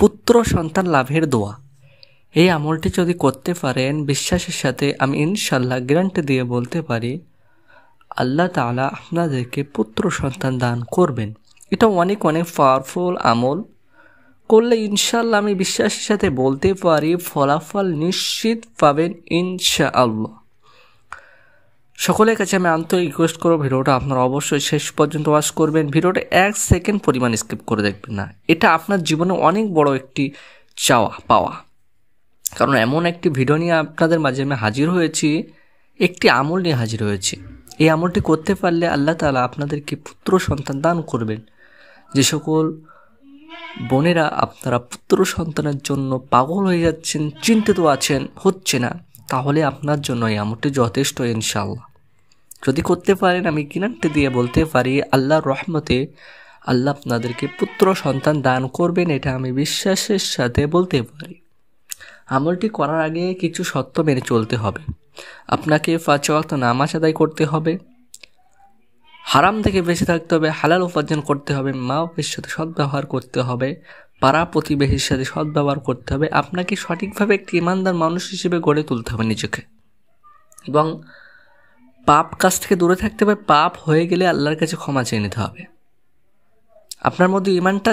পুত্র সন্তান লাভের দোয়া এই আমলটি যদি করতে পারেন বিশ্বাসের সাথে আমি ইনশাল্লাহ গ্রান্ট দিয়ে বলতে পারি আল্লাহ তালা আপনাদেরকে পুত্র সন্তান দান করবেন এটা অনেক অনেক পাওয়ারফুল আমল করলে ইনশাল্লাহ আমি বিশ্বাসের সাথে বলতে পারি ফলাফল নিশ্চিত পাবেন আল্লাহ সকলের কাছে আমি আন্তরিক রিকোয়েস্ট করবো ভিডিওটা আপনারা অবশ্যই শেষ পর্যন্ত ওয়াচ করবেন ভিডিওটা এক সেকেন্ড পরিমাণ স্কিপ করে দেখবেন না এটা আপনার জীবনে অনেক বড় একটি চাওয়া পাওয়া কারণ এমন একটি ভিডিও নিয়ে আপনাদের মাঝে আমি হাজির হয়েছি একটি আমল নিয়ে হাজির হয়েছি এই আমলটি করতে পারলে আল্লাহ তালা আপনাদেরকে পুত্র সন্তান দান করবেন যে সকল বোনেরা আপনারা পুত্র সন্তানের জন্য পাগল হয়ে যাচ্ছেন চিন্তিত আছেন হচ্ছে না তাহলে আপনার জন্য এই আমলটি যথেষ্ট ইনশাল্লাহ যদি করতে পারেন আমি কিনারটি দিয়ে বলতে পারি আল্লাহর রহমতে আল্লাহ আপনাদেরকে পুত্র সন্তান দান করবেন এটা আমি বিশ্বাসের সাথে বলতে পারি আমলটি করার আগে কিছু সত্য মেনে চলতে হবে আপনাকে পাঁচ ওয়াক্ত নামাজ আদায় করতে হবে হারাম থেকে বেঁচে থাকতে হবে হালাল উপার্জন করতে হবে মা বাপের সাথে সদ্ব্যবহার করতে হবে পাড়া প্রতিবেশীর সাথে সদ্ব্যবহার করতে হবে আপনাকে সঠিকভাবে একটি ইমানদার মানুষ হিসেবে গড়ে তুলতে হবে নিজেকে এবং পাপ কাছ থেকে দূরে থাকতে হবে পাপ হয়ে গেলে আল্লাহর কাছে ক্ষমা চেয়ে নিতে হবে আপনার মধ্যে ইমানটা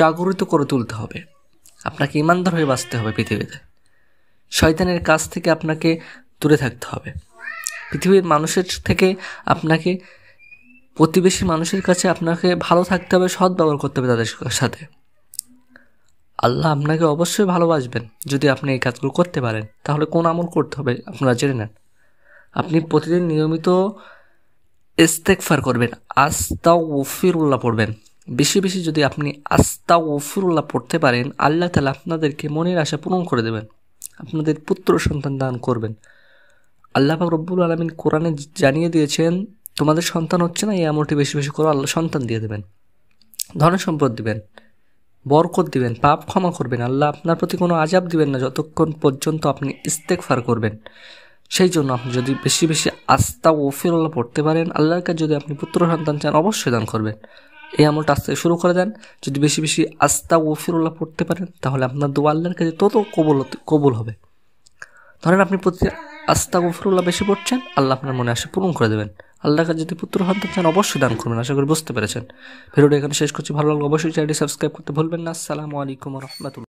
জাগরিত করে তুলতে হবে আপনাকে ইমানদার হয়ে বাঁচতে হবে পৃথিবীতে শয়তানের কাছ থেকে আপনাকে দূরে থাকতে হবে পৃথিবীর মানুষের থেকে আপনাকে প্রতিবেশী মানুষের কাছে আপনাকে ভালো থাকতে হবে সৎ ব্যবহার করতে হবে তাদের সাথে আল্লাহ আপনাকে অবশ্যই ভালোবাসবেন যদি আপনি এই কাজগুলো করতে পারেন তাহলে কোন আমল করতে হবে আপনারা জেনে নেন আপনি প্রতিদিন নিয়মিত ইস্তেকফার করবেন আস্তা ওফিরুল্লাহ পড়বেন বেশি বেশি যদি আপনি আস্তা ওফিরুল্লাহ পড়তে পারেন আল্লাহ তালা আপনাদেরকে মনের আশা পূরণ করে দেবেন আপনাদের পুত্র সন্তান দান করবেন আল্লাহ পাক রব্বুল আলমিন কোরআনে জানিয়ে দিয়েছেন তোমাদের সন্তান হচ্ছে না এই আমলটি বেশি বেশি করে আল্লাহ সন্তান দিয়ে দেবেন ধন সম্পদ দিবেন বরকত দিবেন পাপ ক্ষমা করবেন আল্লাহ আপনার প্রতি কোনো আজাব দিবেন না যতক্ষণ পর্যন্ত আপনি ইস্তেকফার করবেন সেই জন্য আপনি যদি বেশি বেশি আস্থা ও ফিরল্লা পড়তে পারেন আল্লাহর কাছে যদি আপনি পুত্র সন্তান চান অবশ্যই দান করবেন এই আমলটা আস্তে শুরু করে দেন যদি বেশি বেশি আস্থা ও ফিরল্লা পড়তে পারেন তাহলে আপনার দু আল্লাহর কাছে তত কবল কবুল হবে ধরেন আপনি প্রতি আস্থা ও ফিরল্লা বেশি পড়ছেন আল্লাহ আপনার মনে আসে পূরণ করে দেবেন আল্লাহ কাছে যদি পুত্র সন্তান চান অবশ্যই দান করবেন আশা করি বুঝতে পেরেছেন ভিডিওটা এখানে শেষ করছি ভালো লাগলো অবশ্যই চ্যানেলটি সাবস্ক্রাইব করতে ভুলবেন না আসসালামু আলাইকুম রহমতুল্লাহ